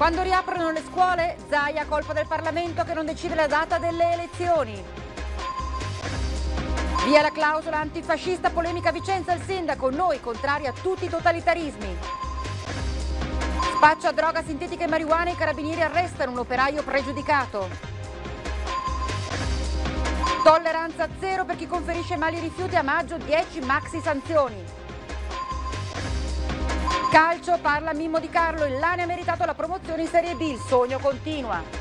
Quando riaprono le scuole, Zaia colpa del Parlamento che non decide la data delle elezioni. Via la clausola antifascista, polemica Vicenza al sindaco, noi contrari a tutti i totalitarismi. Spaccia droga sintetica e marijuana, i carabinieri arrestano un operaio pregiudicato. Tolleranza zero per chi conferisce mali rifiuti a maggio 10 maxi sanzioni. Calcio parla Mimmo Di Carlo, il Lane ha meritato la promozione in Serie B, il sogno continua.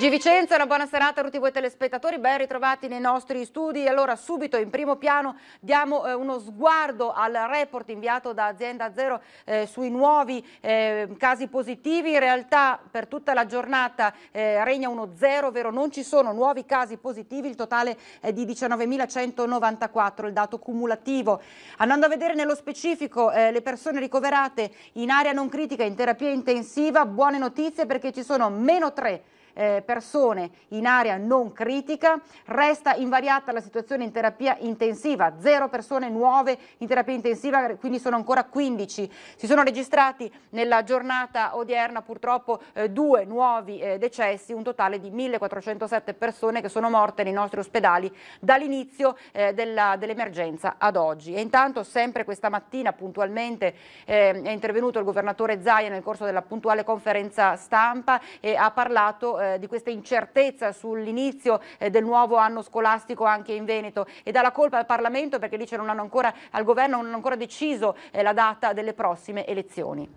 TG Vicenza, una buona serata a tutti voi telespettatori, ben ritrovati nei nostri studi. Allora subito in primo piano diamo eh, uno sguardo al report inviato da Azienda Zero eh, sui nuovi eh, casi positivi. In realtà per tutta la giornata eh, regna uno zero, ovvero non ci sono nuovi casi positivi, il totale è di 19.194, il dato cumulativo. Andando a vedere nello specifico eh, le persone ricoverate in area non critica in terapia intensiva, buone notizie perché ci sono meno 3 eh, persone in area non critica, resta invariata la situazione in terapia intensiva, zero persone nuove in terapia intensiva, quindi sono ancora 15. Si sono registrati nella giornata odierna purtroppo eh, due nuovi eh, decessi, un totale di 1407 persone che sono morte nei nostri ospedali dall'inizio eh, dell'emergenza ad oggi. E intanto sempre questa mattina puntualmente eh, è intervenuto il governatore Zaia nel corso della puntuale conferenza stampa e ha parlato eh, eh, di questa incertezza sull'inizio eh, del nuovo anno scolastico anche in Veneto e dà la colpa al Parlamento perché dice non hanno ancora, al governo non hanno ancora deciso eh, la data delle prossime elezioni.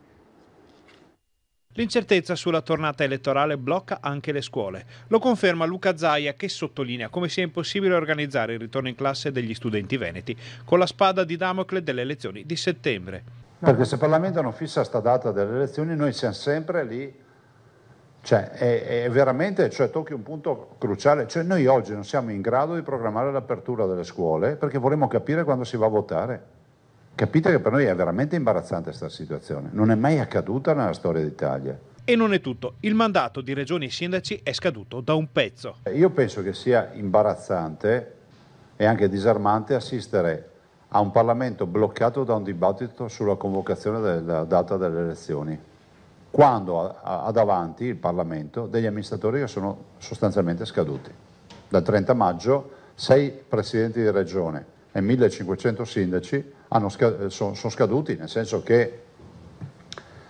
L'incertezza sulla tornata elettorale blocca anche le scuole. Lo conferma Luca Zaia che sottolinea come sia impossibile organizzare il ritorno in classe degli studenti veneti con la spada di Damocle delle elezioni di settembre. Perché se il Parlamento non fissa questa data delle elezioni noi siamo sempre lì cioè, è, è veramente, cioè, tocchi un punto cruciale. Cioè, noi oggi non siamo in grado di programmare l'apertura delle scuole perché vorremmo capire quando si va a votare. Capite che per noi è veramente imbarazzante questa situazione. Non è mai accaduta nella storia d'Italia. E non è tutto. Il mandato di regioni e sindaci è scaduto da un pezzo. Io penso che sia imbarazzante e anche disarmante assistere a un Parlamento bloccato da un dibattito sulla convocazione della data delle elezioni quando ha davanti il Parlamento degli amministratori che sono sostanzialmente scaduti. Dal 30 maggio sei presidenti di regione e 1500 sindaci sca- eh, sono scaduti, nel senso che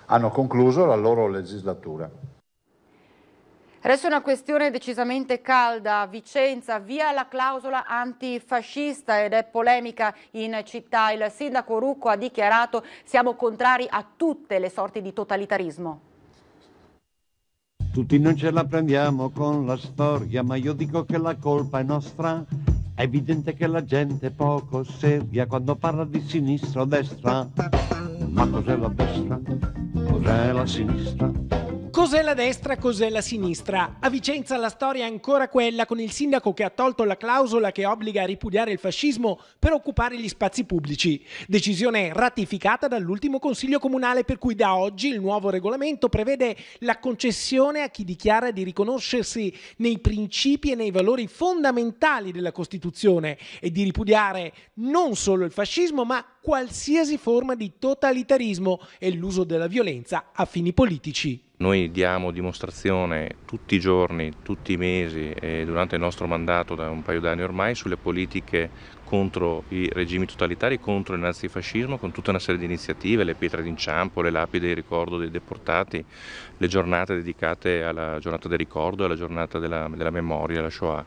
hanno concluso la loro legislatura. Adesso una questione decisamente calda. Vicenza via la clausola antifascista ed è polemica in città. Il sindaco Rucco ha dichiarato siamo contrari a tutte le sorti di totalitarismo. Tutti non ce la prendiamo con la storia, ma io dico che la colpa è nostra. È evidente che la gente è poco seria quando parla di sinistra o destra. Ma cos'è la destra? Cos'è la sinistra? Cos'è la destra, cos'è la sinistra? A Vicenza la storia è ancora quella con il sindaco che ha tolto la clausola che obbliga a ripudiare il fascismo per occupare gli spazi pubblici. Decisione ratificata dall'ultimo consiglio comunale per cui da oggi il nuovo regolamento prevede la concessione a chi dichiara di riconoscersi nei principi e nei valori fondamentali della Costituzione e di ripudiare non solo il fascismo ma qualsiasi forma di totalitarismo e l'uso della violenza a fini politici. Noi diamo dimostrazione tutti i giorni, tutti i mesi e durante il nostro mandato da un paio d'anni ormai sulle politiche contro i regimi totalitari, contro il nazifascismo, con tutta una serie di iniziative, le pietre d'inciampo, le lapidi di ricordo dei deportati, le giornate dedicate alla giornata del ricordo e alla giornata della, della memoria, la Shoah.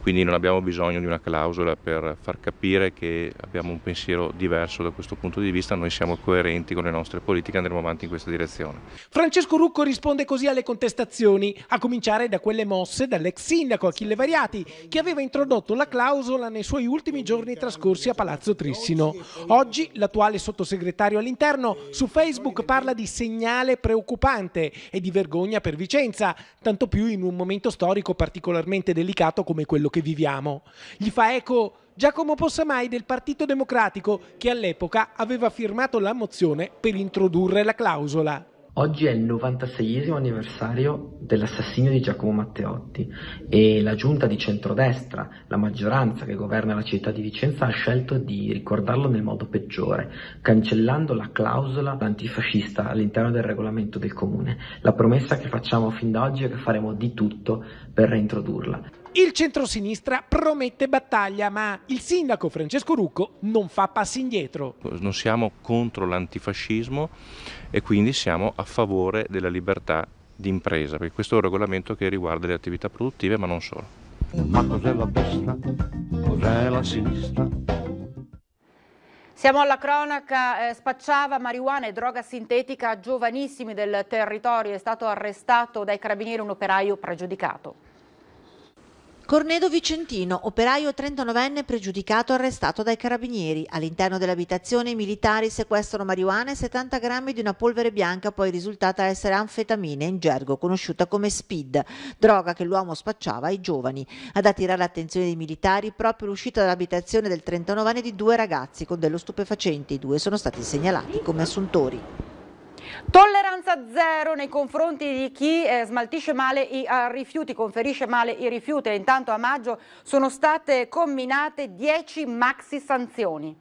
Quindi non abbiamo bisogno di una clausola per far capire che abbiamo un pensiero diverso da questo punto di vista, noi siamo coerenti con le nostre politiche, andremo avanti in questa direzione. Francesco Rucco risponde così alle contestazioni, a cominciare da quelle mosse dall'ex sindaco Achille Variati, che aveva introdotto la clausola nei suoi ultimi giorni giorni trascorsi a Palazzo Trissino. Oggi l'attuale sottosegretario all'interno su Facebook parla di segnale preoccupante e di vergogna per Vicenza, tanto più in un momento storico particolarmente delicato come quello che viviamo. Gli fa eco Giacomo Possamai del Partito Democratico che all'epoca aveva firmato la mozione per introdurre la clausola. Oggi è il 96 anniversario dell'assassinio di Giacomo Matteotti e la giunta di centrodestra, la maggioranza che governa la città di Vicenza, ha scelto di ricordarlo nel modo peggiore, cancellando la clausola antifascista all'interno del regolamento del comune. La promessa che facciamo fin da oggi è che faremo di tutto per reintrodurla. Il centrosinistra promette battaglia, ma il sindaco Francesco Rucco non fa passi indietro. Non siamo contro l'antifascismo e quindi siamo a favore della libertà d'impresa, perché questo è un regolamento che riguarda le attività produttive, ma non solo. Ma cos'è la destra? Cos'è la sinistra? Siamo alla cronaca, eh, spacciava marijuana e droga sintetica a giovanissimi del territorio, è stato arrestato dai carabinieri un operaio pregiudicato. Cornedo Vicentino, operaio 39enne pregiudicato arrestato dai carabinieri. All'interno dell'abitazione i militari sequestrano marijuana e 70 grammi di una polvere bianca poi risultata essere anfetamina in gergo conosciuta come speed, droga che l'uomo spacciava ai giovani. Ad attirare l'attenzione dei militari proprio l'uscita dall'abitazione del 39enne di due ragazzi con dello stupefacente. I due sono stati segnalati come assuntori. Tolleranza zero nei confronti di chi eh, smaltisce male i uh, rifiuti, conferisce male i rifiuti. Intanto a maggio sono state combinate 10 maxi sanzioni.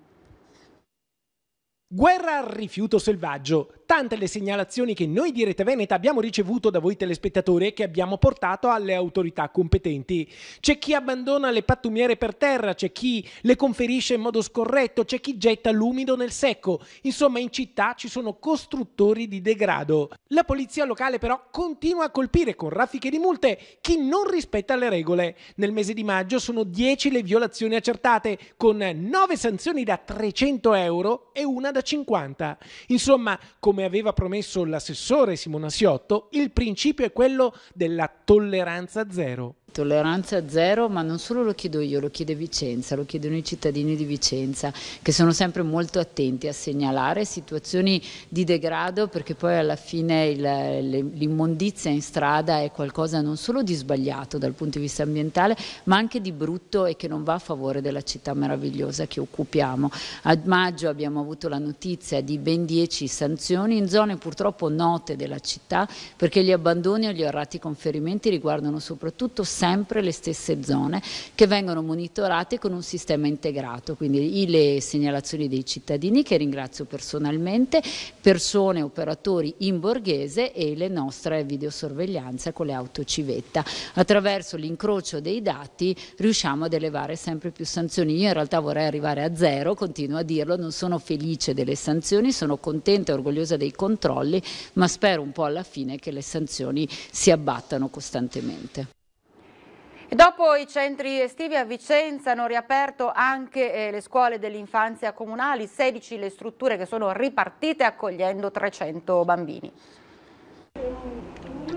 Guerra al rifiuto selvaggio tante le segnalazioni che noi di Rete Veneta abbiamo ricevuto da voi telespettatori e che abbiamo portato alle autorità competenti. C'è chi abbandona le pattumiere per terra, c'è chi le conferisce in modo scorretto, c'è chi getta l'umido nel secco. Insomma, in città ci sono costruttori di degrado. La polizia locale però continua a colpire con raffiche di multe chi non rispetta le regole. Nel mese di maggio sono 10 le violazioni accertate, con 9 sanzioni da 300 euro e una da 50. Insomma, con come aveva promesso l'assessore Simona Siotto, il principio è quello della tolleranza zero tolleranza zero, ma non solo lo chiedo io, lo chiede Vicenza, lo chiedono i cittadini di Vicenza, che sono sempre molto attenti a segnalare situazioni di degrado, perché poi alla fine l'immondizia in strada è qualcosa non solo di sbagliato dal punto di vista ambientale, ma anche di brutto e che non va a favore della città meravigliosa che occupiamo. A maggio abbiamo avuto la notizia di ben 10 sanzioni in zone purtroppo note della città, perché gli abbandoni o gli errati conferimenti riguardano soprattutto sempre sempre le stesse zone che vengono monitorate con un sistema integrato, quindi le segnalazioni dei cittadini che ringrazio personalmente, persone, operatori in borghese e le nostre videosorveglianze con le autocivetta. Attraverso l'incrocio dei dati riusciamo ad elevare sempre più sanzioni. Io in realtà vorrei arrivare a zero, continuo a dirlo, non sono felice delle sanzioni, sono contenta e orgogliosa dei controlli, ma spero un po' alla fine che le sanzioni si abbattano costantemente. Dopo i centri estivi a Vicenza hanno riaperto anche eh, le scuole dell'infanzia comunali, 16 le strutture che sono ripartite accogliendo 300 bambini.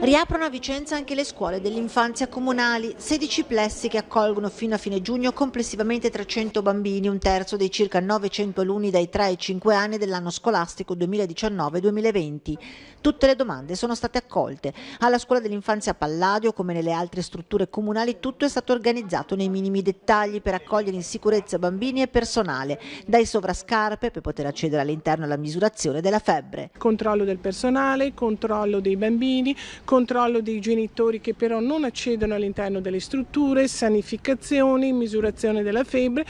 Riaprono a Vicenza anche le scuole dell'infanzia comunali, 16 plessi che accolgono fino a fine giugno complessivamente 300 bambini, un terzo dei circa 900 alunni dai 3 ai 5 anni dell'anno scolastico 2019-2020. Tutte le domande sono state accolte. Alla scuola dell'infanzia Palladio, come nelle altre strutture comunali, tutto è stato organizzato nei minimi dettagli per accogliere in sicurezza bambini e personale, dai sovrascarpe per poter accedere all'interno alla misurazione della febbre. Controllo del personale, controllo dei bambini, controllo dei genitori che però non accedono all'interno delle strutture, sanificazioni, misurazione della febbre,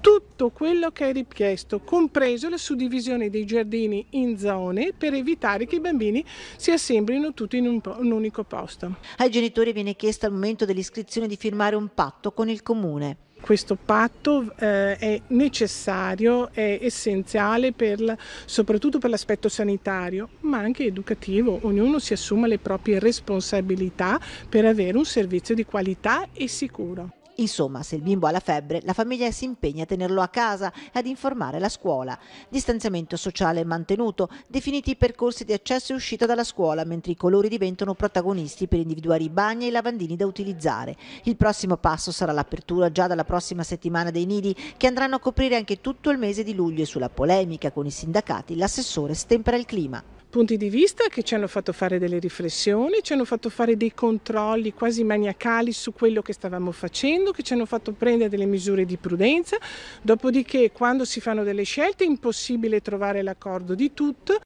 tutto quello che è richiesto, compreso la suddivisione dei giardini in zone per evitare che i bambini si assemblino tutti in un, un, unico posto. Ai genitori viene chiesto al momento dell'iscrizione di firmare un patto con il comune. Questo patto eh, è necessario, è essenziale per, soprattutto per l'aspetto sanitario, ma anche educativo. Ognuno si assuma le proprie responsabilità per avere un servizio di qualità e sicuro. Insomma, se il bimbo ha la febbre, la famiglia si impegna a tenerlo a casa e ad informare la scuola. Distanziamento sociale mantenuto, definiti i percorsi di accesso e uscita dalla scuola, mentre i colori diventano protagonisti per individuare i bagni e i lavandini da utilizzare. Il prossimo passo sarà l'apertura già dalla prossima settimana dei nidi, che andranno a coprire anche tutto il mese di luglio e sulla polemica con i sindacati l'assessore stempera il clima punti di vista che ci hanno fatto fare delle riflessioni, ci hanno fatto fare dei controlli quasi maniacali su quello che stavamo facendo, che ci hanno fatto prendere delle misure di prudenza, dopodiché quando si fanno delle scelte è impossibile trovare l'accordo di tutto.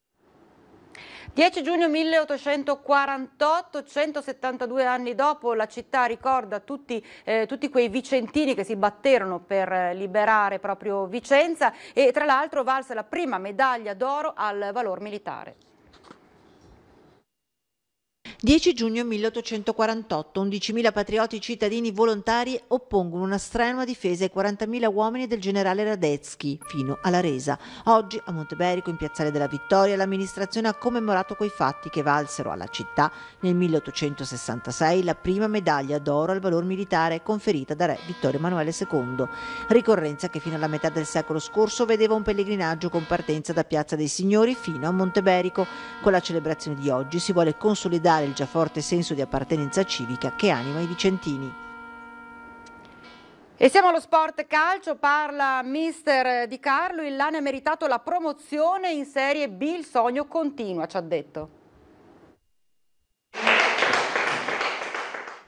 10 giugno 1848, 172 anni dopo, la città ricorda tutti, eh, tutti, quei vicentini che si batterono per eh, liberare proprio Vicenza e tra l'altro valse la prima medaglia d'oro al valor militare. 10 giugno 1848, 11.000 patrioti cittadini volontari oppongono una strenua difesa ai 40.000 uomini del generale Radetzky fino alla resa. Oggi a Monteberico, in Piazzale della Vittoria, l'amministrazione ha commemorato quei fatti che valsero alla città nel 1866 la prima medaglia d'oro al valor militare conferita da re Vittorio Emanuele II. Ricorrenza che fino alla metà del secolo scorso vedeva un pellegrinaggio con partenza da Piazza dei Signori fino a Monteberico. Con la celebrazione di oggi si vuole consolidare il il forte senso di appartenenza civica che anima i vicentini. E siamo allo sport calcio, parla mister Di Carlo, il Lane ha meritato la promozione in Serie B, il sogno continua, ci ha detto.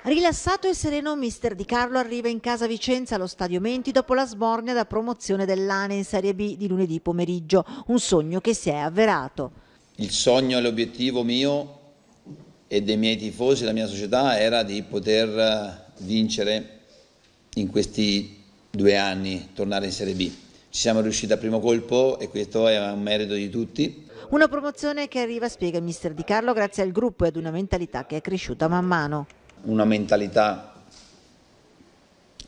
Rilassato e sereno, mister Di Carlo arriva in casa Vicenza allo Stadio Menti dopo la sbornia da promozione del Lane in Serie B di lunedì pomeriggio, un sogno che si è avverato. Il sogno e l'obiettivo mio e dei miei tifosi, della mia società, era di poter eh, vincere in questi due anni, tornare in Serie B. Ci siamo riusciti a primo colpo e questo è un merito di tutti. Una promozione che arriva, spiega il mister Di Carlo, grazie al gruppo e ad una mentalità che è cresciuta man mano. Una mentalità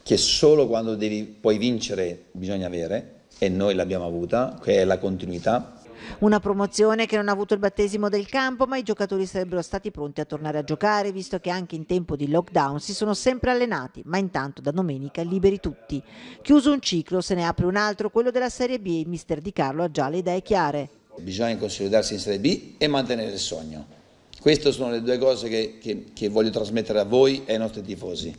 che solo quando devi, puoi vincere bisogna avere, e noi l'abbiamo avuta, che è la continuità, una promozione che non ha avuto il battesimo del campo, ma i giocatori sarebbero stati pronti a tornare a giocare, visto che anche in tempo di lockdown si sono sempre allenati, ma intanto da domenica liberi tutti. Chiuso un ciclo, se ne apre un altro, quello della Serie B, il mister Di Carlo ha già le idee chiare. Bisogna consolidarsi in Serie B e mantenere il sogno. Queste sono le due cose che, che, che, voglio trasmettere a voi e ai nostri tifosi.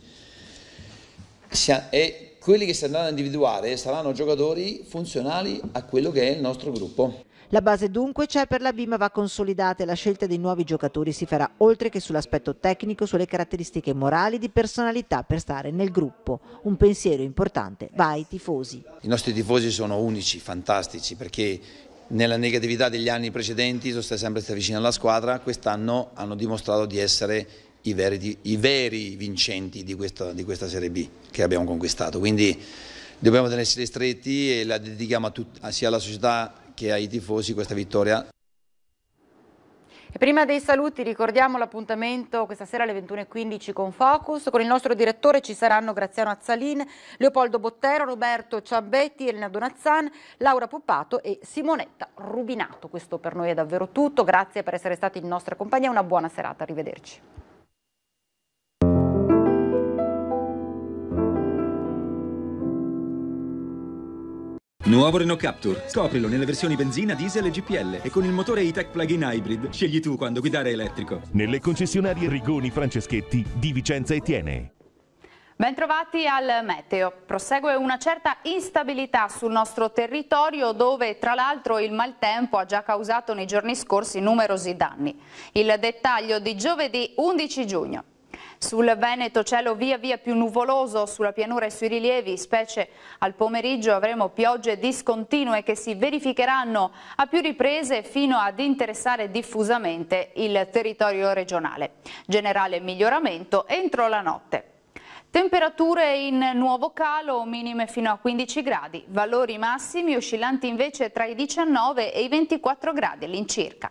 E quelli che si andranno a individuare saranno giocatori funzionali a quello che è il nostro gruppo. La base dunque c'è per la Bima va consolidata e la scelta dei nuovi giocatori si farà oltre che sull'aspetto tecnico, sulle caratteristiche morali di personalità per stare nel gruppo. Un pensiero importante va ai tifosi. I nostri tifosi sono unici, fantastici, perché nella negatività degli anni precedenti sono stati sempre stati vicini alla squadra, quest'anno hanno dimostrato di essere i veri, i veri vincenti di questa, di questa, Serie B che abbiamo conquistato. Quindi dobbiamo tenersi stretti e la dedichiamo tut, sia alla società anche ai tifosi questa vittoria. E prima dei saluti ricordiamo l'appuntamento questa sera alle 21.15 con Focus. Con il nostro direttore ci saranno Graziano Azzalin, Leopoldo Bottero, Roberto Ciambetti, Elena Donazzan, Laura Puppato e Simonetta Rubinato. Questo per noi è davvero tutto. Grazie per essere stati in nostra compagnia. Una buona serata. Arrivederci. Nuovo Renault Capture. Scoprilo nelle versioni benzina, diesel e GPL e con il motore e-tech plug-in hybrid. Scegli tu quando guidare elettrico. Nelle concessionarie Rigoni Franceschetti di Vicenza e Tiene. Bentrovati al Meteo. Prosegue una certa instabilità sul nostro territorio dove tra l'altro il maltempo ha già causato nei giorni scorsi numerosi danni. Il dettaglio di giovedì 11 giugno. Sul Veneto cielo via via più nuvoloso, sulla pianura e sui rilievi, specie al pomeriggio avremo piogge discontinue che si verificheranno a più riprese fino ad interessare diffusamente il territorio regionale. Generale miglioramento entro la notte. Temperature in nuovo calo, minime fino a 15 gradi, valori massimi oscillanti invece tra i 19 e i 24 gradi all'incirca.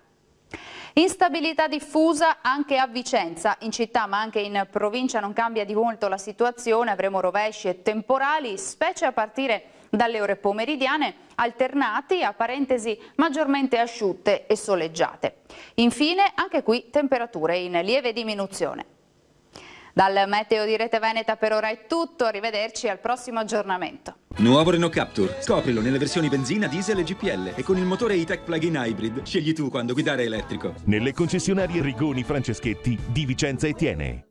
Instabilità diffusa anche a Vicenza, in città ma anche in provincia non cambia di molto la situazione, avremo rovesci e temporali, specie a partire dalle ore pomeridiane, alternati a parentesi maggiormente asciutte e soleggiate. Infine anche qui temperature in lieve diminuzione. Dal Meteo di Rete Veneta per ora è tutto, arrivederci al prossimo aggiornamento. Nuovo Renault Capture. Scoprilo nelle versioni benzina, diesel e GPL e con il motore e-tech plug-in hybrid. Scegli tu quando guidare elettrico. Nelle concessionarie Rigoni Franceschetti di Vicenza e Tiene.